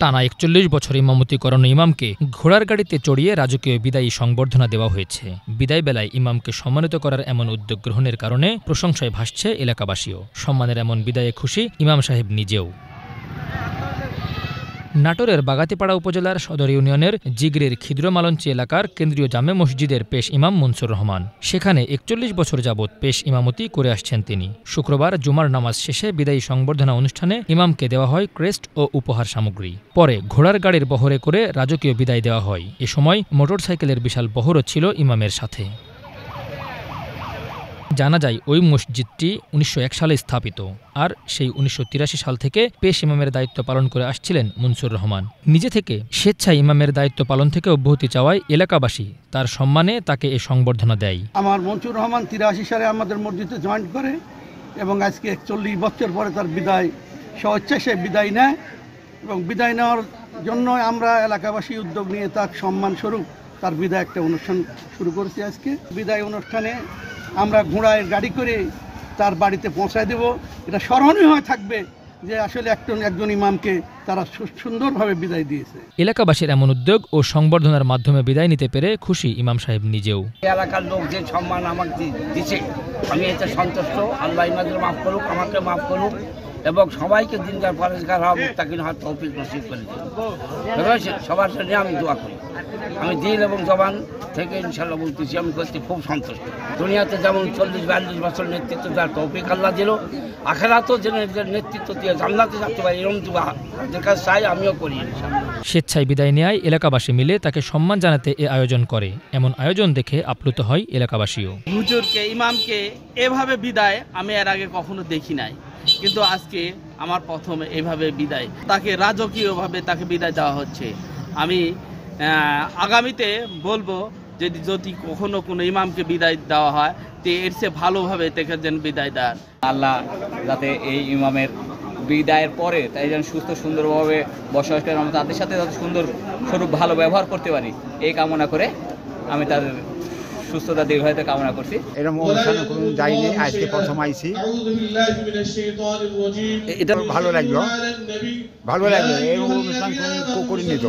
টানা একচল্লিশ বছর ইমামতি করানো ইমামকে ঘোড়ার গাড়িতে চড়িয়ে রাজকীয় বিদায়ী সংবর্ধনা দেওয়া হয়েছে বিদায় বেলায় ইমামকে সম্মানিত করার এমন উদ্যোগ গ্রহণের কারণে প্রশংসায় ভাসছে এলাকাবাসীও সম্মানের এমন বিদায়ে খুশি ইমাম সাহেব নিজেও নাটোরের বাগাতিপাড়া উপজেলার সদর ইউনিয়নের জিগরির ক্ষিদ্র মালঞ্চি এলাকার কেন্দ্রীয় জামে মসজিদের পেশ ইমাম মনসুর রহমান সেখানে একচল্লিশ বছর যাবৎ পেশ ইমামতি করে আসছেন তিনি শুক্রবার জুমার নামাজ শেষে বিদায়ী সংবর্ধনা অনুষ্ঠানে ইমামকে দেওয়া হয় ক্রেস্ট ও উপহার সামগ্রী পরে ঘোড়ার গাড়ির বহরে করে রাজকীয় বিদায় দেওয়া হয় এ সময় মোটরসাইকেলের বিশাল বহরও ছিল ইমামের সাথে জানা যায় ওই মসজিদটি উনিশশো সালে স্থাপিত আর সেই উনিশশো সাল থেকে পেশ ইমামের দায়িত্ব পালন করে আসছিলেন মনসুর রহমান নিজে থেকে স্বেচ্ছায় ইমামের দায়িত্ব পালন থেকে অব্যাহতি চাওয়ায় এলাকাবাসী তার সম্মানে তাকে এ সংবর্ধনা দেয় আমার মনসুর রহমান তিরাশি সালে আমাদের মসজিদে জয়েন্ট করে এবং আজকে একচল্লিশ বছর পরে তার বিদায় স্বেচ্ছায় সে বিদায় নেয় এবং বিদায় নেওয়ার জন্য আমরা এলাকাবাসী উদ্যোগ নিয়ে তার সম্মানস্বরূপ তার বিদায় একটা অনুষ্ঠান শুরু করেছি আজকে বিদায় অনুষ্ঠানে আমরা ঘোড়ায় গাড়ি করে তার বাড়িতে পৌঁছায় দেব এটা স্মরণীয় হয়ে থাকবে যে আসলে একজন একজন ইমামকে তারা সুন্দরভাবে বিদায় দিয়েছে এলাকাবাসীর এমন উদ্যোগ ও সংবর্ধনার মাধ্যমে বিদায় নিতে পেরে খুশি ইমাম সাহেব নিজেও এলাকার লোক যে সম্মান আমাকে দিচ্ছে আমি এতে সন্তুষ্ট আল্লাহ ইমাদের মাফ করুক আমাকে মাফ করুক এবং সবাইকে দিনকার পরেশকার হওয়া মুক্তাকিন হওয়ার তৌফিক নসিব করে দিন সবার জন্য আমি দোয়া করি আমি দিন এবং জবান থেকে ইনশাল্লাহ বলতেছি আমি করতে খুব সন্তুষ্ট দুনিয়াতে যেমন চল্লিশ বিয়াল্লিশ বছর নেতৃত্ব দেওয়ার তৌফিক আল্লাহ দিল আখেরাতও যেন নেতৃত্ব দিয়ে জানলাতে থাকতে পারি এরম দোয়া কাছে চাই আমিও করি স্বেচ্ছায় বিদায় নেয় এলাকাবাসী মিলে তাকে সম্মান জানাতে এ আয়োজন করে এমন আয়োজন দেখে আপ্লুত হয় এলাকাবাসীও হুজুরকে ইমামকে এভাবে বিদায় আমি এর আগে কখনো দেখি নাই কিন্তু আজকে আমার প্রথম এভাবে বিদায় তাকে রাজকীয়ভাবে তাকে বিদায় দেওয়া হচ্ছে আমি আগামীতে বলবো যে যদি কখনো কোনো ইমামকে বিদায় দেওয়া হয় তো এর সে ভালোভাবে তাকে যেন বিদায় দেন আল্লাহ যাতে এই ইমামের বিদায়ের পরে তাই যেন সুস্থ সুন্দরভাবে বসবাস করে আমরা তাদের সাথে যাতে সুন্দর স্বরূপ ভালো ব্যবহার করতে পারি এই কামনা করে আমি তাদের সুস্থতা দীর্ঘায়িত কামনা করছি এরকম অনুষ্ঠানে কোনো যাইনি আজকে প্রথম আইছি এটা ভালো লাগলো ভালো লাগলো এই অনুষ্ঠান কোনো করিনি তো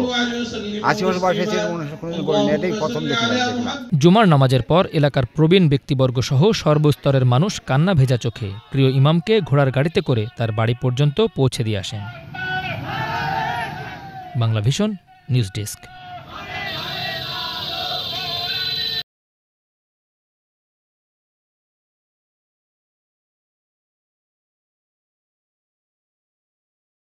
আশি বছর বয়সে এটাই প্রথম জুমার নামাজের পর এলাকার প্রবীণ ব্যক্তিবর্গ সহ সর্বস্তরের মানুষ কান্না ভেজা চোখে প্রিয় ইমামকে ঘোড়ার গাড়িতে করে তার বাড়ি পর্যন্ত পৌঁছে দিয়ে আসেন বাংলা ভিশন নিউজ ডেস্ক